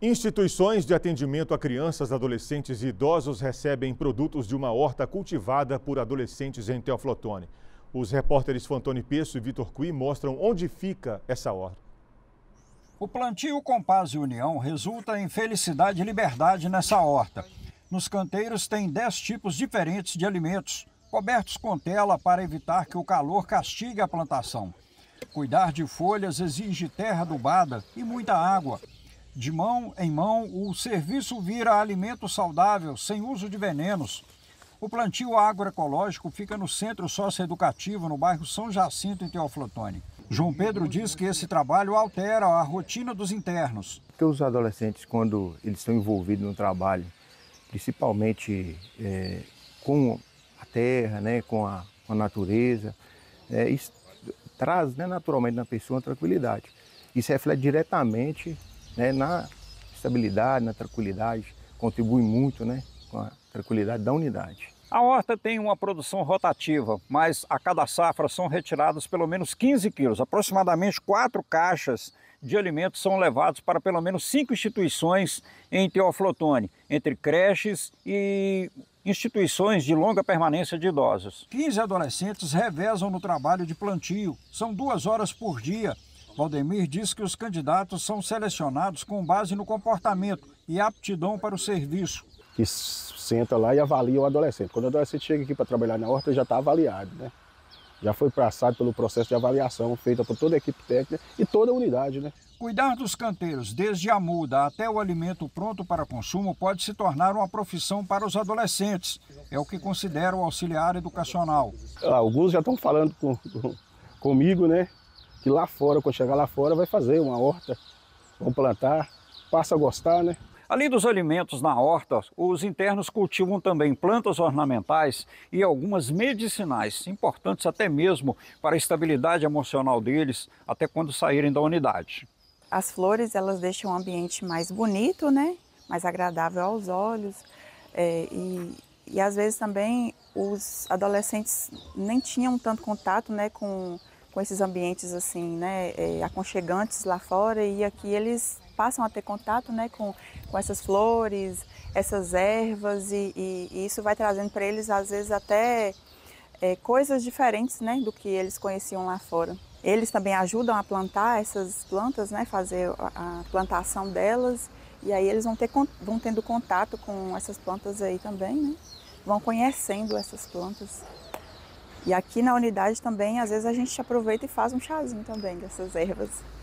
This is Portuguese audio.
Instituições de atendimento a crianças, adolescentes e idosos recebem produtos de uma horta cultivada por adolescentes em Teoflotone. Os repórteres Fantoni Pesso e Vitor Cui mostram onde fica essa horta. O plantio com paz e união resulta em felicidade e liberdade nessa horta. Nos canteiros tem 10 tipos diferentes de alimentos, cobertos com tela para evitar que o calor castigue a plantação. Cuidar de folhas exige terra adubada e muita água, de mão em mão, o serviço vira alimento saudável, sem uso de venenos. O plantio agroecológico fica no Centro Socioeducativo, no bairro São Jacinto, em Teoflotone. João Pedro diz que esse trabalho altera a rotina dos internos. Porque os adolescentes, quando eles estão envolvidos no trabalho, principalmente é, com a terra, né, com, a, com a natureza, é, isso traz né, naturalmente na pessoa uma tranquilidade. Isso reflete diretamente né, na estabilidade, na tranquilidade, contribui muito né, com a tranquilidade da unidade. A horta tem uma produção rotativa, mas a cada safra são retirados pelo menos 15 quilos. Aproximadamente quatro caixas de alimentos são levados para pelo menos cinco instituições em Teoflotone, entre creches e instituições de longa permanência de idosos. 15 adolescentes revezam no trabalho de plantio. São duas horas por dia, Valdemir diz que os candidatos são selecionados com base no comportamento e aptidão para o serviço. Que senta lá e avalia o adolescente. Quando o adolescente chega aqui para trabalhar na horta, já está avaliado, né? Já foi passado pelo processo de avaliação feita por toda a equipe técnica e toda a unidade, né? Cuidar dos canteiros, desde a muda até o alimento pronto para consumo, pode se tornar uma profissão para os adolescentes. É o que considera o auxiliar educacional. Alguns já estão falando com, comigo, né? que lá fora, quando chegar lá fora, vai fazer uma horta, vão plantar, passa a gostar, né? Além dos alimentos na horta, os internos cultivam também plantas ornamentais e algumas medicinais, importantes até mesmo para a estabilidade emocional deles até quando saírem da unidade. As flores elas deixam o ambiente mais bonito, né? mais agradável aos olhos. É, e, e às vezes também os adolescentes nem tinham tanto contato né, com com esses ambientes assim, né, é, aconchegantes lá fora e aqui eles passam a ter contato, né, com, com essas flores, essas ervas e, e, e isso vai trazendo para eles às vezes até é, coisas diferentes, né, do que eles conheciam lá fora. Eles também ajudam a plantar essas plantas, né, fazer a, a plantação delas e aí eles vão, ter, vão tendo contato com essas plantas aí também, né, vão conhecendo essas plantas. E aqui na unidade também, às vezes a gente aproveita e faz um chazinho também dessas ervas.